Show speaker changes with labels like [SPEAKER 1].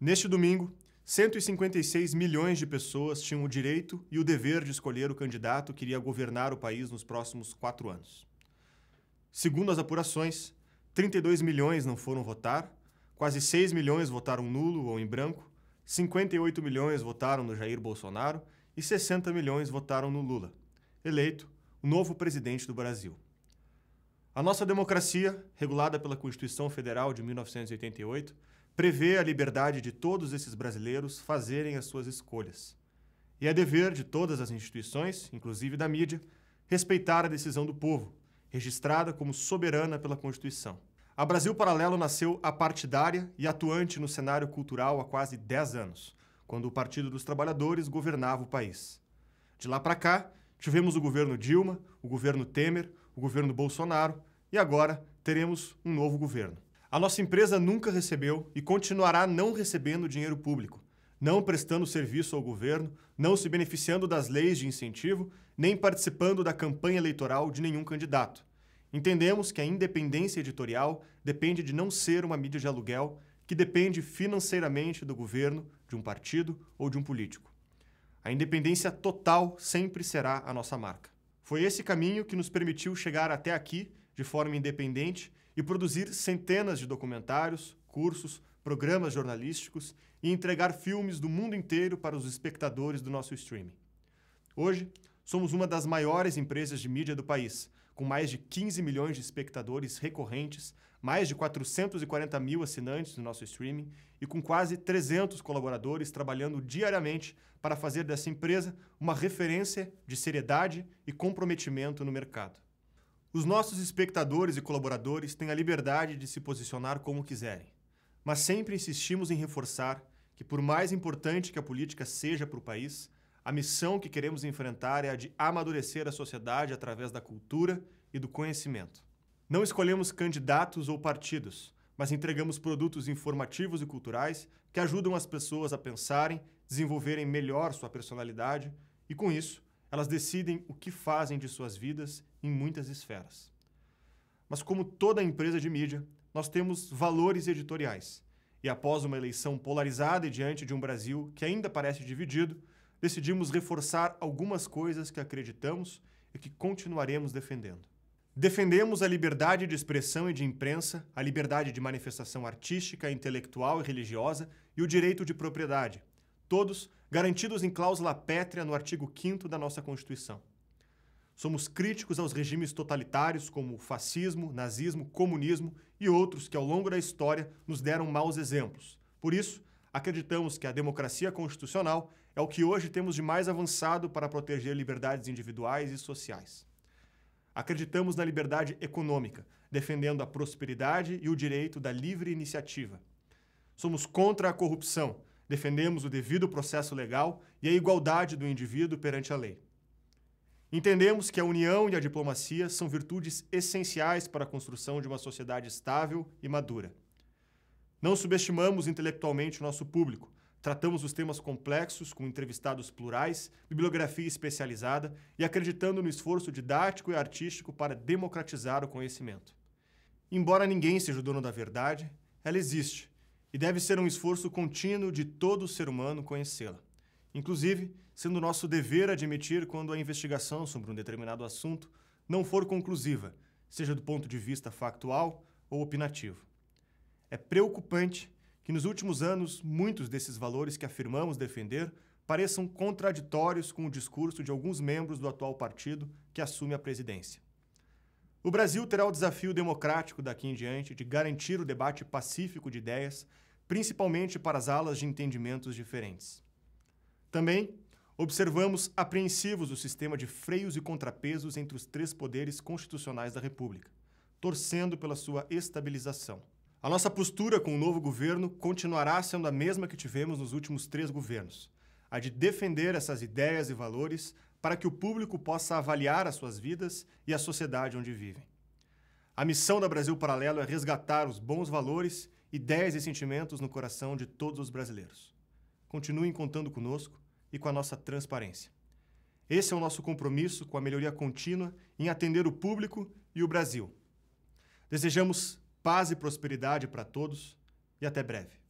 [SPEAKER 1] Neste domingo, 156 milhões de pessoas tinham o direito e o dever de escolher o candidato que iria governar o país nos próximos quatro anos. Segundo as apurações, 32 milhões não foram votar, quase 6 milhões votaram nulo ou em branco, 58 milhões votaram no Jair Bolsonaro e 60 milhões votaram no Lula, eleito o novo presidente do Brasil. A nossa democracia, regulada pela Constituição Federal de 1988, prevê a liberdade de todos esses brasileiros fazerem as suas escolhas. E é dever de todas as instituições, inclusive da mídia, respeitar a decisão do povo, registrada como soberana pela Constituição. A Brasil Paralelo nasceu apartidária e atuante no cenário cultural há quase 10 anos, quando o Partido dos Trabalhadores governava o país. De lá para cá, tivemos o governo Dilma, o governo Temer, o governo Bolsonaro e agora teremos um novo governo. A nossa empresa nunca recebeu e continuará não recebendo dinheiro público, não prestando serviço ao governo, não se beneficiando das leis de incentivo, nem participando da campanha eleitoral de nenhum candidato. Entendemos que a independência editorial depende de não ser uma mídia de aluguel que depende financeiramente do governo, de um partido ou de um político. A independência total sempre será a nossa marca. Foi esse caminho que nos permitiu chegar até aqui de forma independente e produzir centenas de documentários, cursos, programas jornalísticos e entregar filmes do mundo inteiro para os espectadores do nosso streaming. Hoje, somos uma das maiores empresas de mídia do país, com mais de 15 milhões de espectadores recorrentes, mais de 440 mil assinantes no nosso streaming e com quase 300 colaboradores trabalhando diariamente para fazer dessa empresa uma referência de seriedade e comprometimento no mercado. Os nossos espectadores e colaboradores têm a liberdade de se posicionar como quiserem, mas sempre insistimos em reforçar que, por mais importante que a política seja para o país, a missão que queremos enfrentar é a de amadurecer a sociedade através da cultura e do conhecimento. Não escolhemos candidatos ou partidos, mas entregamos produtos informativos e culturais que ajudam as pessoas a pensarem, desenvolverem melhor sua personalidade e, com isso, elas decidem o que fazem de suas vidas em muitas esferas. Mas, como toda empresa de mídia, nós temos valores editoriais. E após uma eleição polarizada e diante de um Brasil que ainda parece dividido, decidimos reforçar algumas coisas que acreditamos e que continuaremos defendendo. Defendemos a liberdade de expressão e de imprensa, a liberdade de manifestação artística, intelectual e religiosa e o direito de propriedade, todos garantidos em cláusula pétrea no artigo 5 da nossa Constituição. Somos críticos aos regimes totalitários como o fascismo, nazismo, comunismo e outros que ao longo da história nos deram maus exemplos. Por isso, acreditamos que a democracia constitucional é o que hoje temos de mais avançado para proteger liberdades individuais e sociais. Acreditamos na liberdade econômica, defendendo a prosperidade e o direito da livre iniciativa. Somos contra a corrupção, defendemos o devido processo legal e a igualdade do indivíduo perante a lei. Entendemos que a união e a diplomacia são virtudes essenciais para a construção de uma sociedade estável e madura. Não subestimamos intelectualmente o nosso público. Tratamos os temas complexos com entrevistados plurais, bibliografia especializada e acreditando no esforço didático e artístico para democratizar o conhecimento. Embora ninguém seja o dono da verdade, ela existe e deve ser um esforço contínuo de todo ser humano conhecê-la. Inclusive, sendo nosso dever admitir quando a investigação sobre um determinado assunto não for conclusiva, seja do ponto de vista factual ou opinativo. É preocupante que nos últimos anos muitos desses valores que afirmamos defender pareçam contraditórios com o discurso de alguns membros do atual partido que assume a presidência. O Brasil terá o desafio democrático daqui em diante de garantir o debate pacífico de ideias, principalmente para as alas de entendimentos diferentes. Também observamos apreensivos o sistema de freios e contrapesos entre os três poderes constitucionais da República, torcendo pela sua estabilização. A nossa postura com o novo governo continuará sendo a mesma que tivemos nos últimos três governos, a de defender essas ideias e valores para que o público possa avaliar as suas vidas e a sociedade onde vivem. A missão da Brasil Paralelo é resgatar os bons valores, ideias e sentimentos no coração de todos os brasileiros. Continuem contando conosco e com a nossa transparência. Esse é o nosso compromisso com a melhoria contínua em atender o público e o Brasil. Desejamos paz e prosperidade para todos e até breve.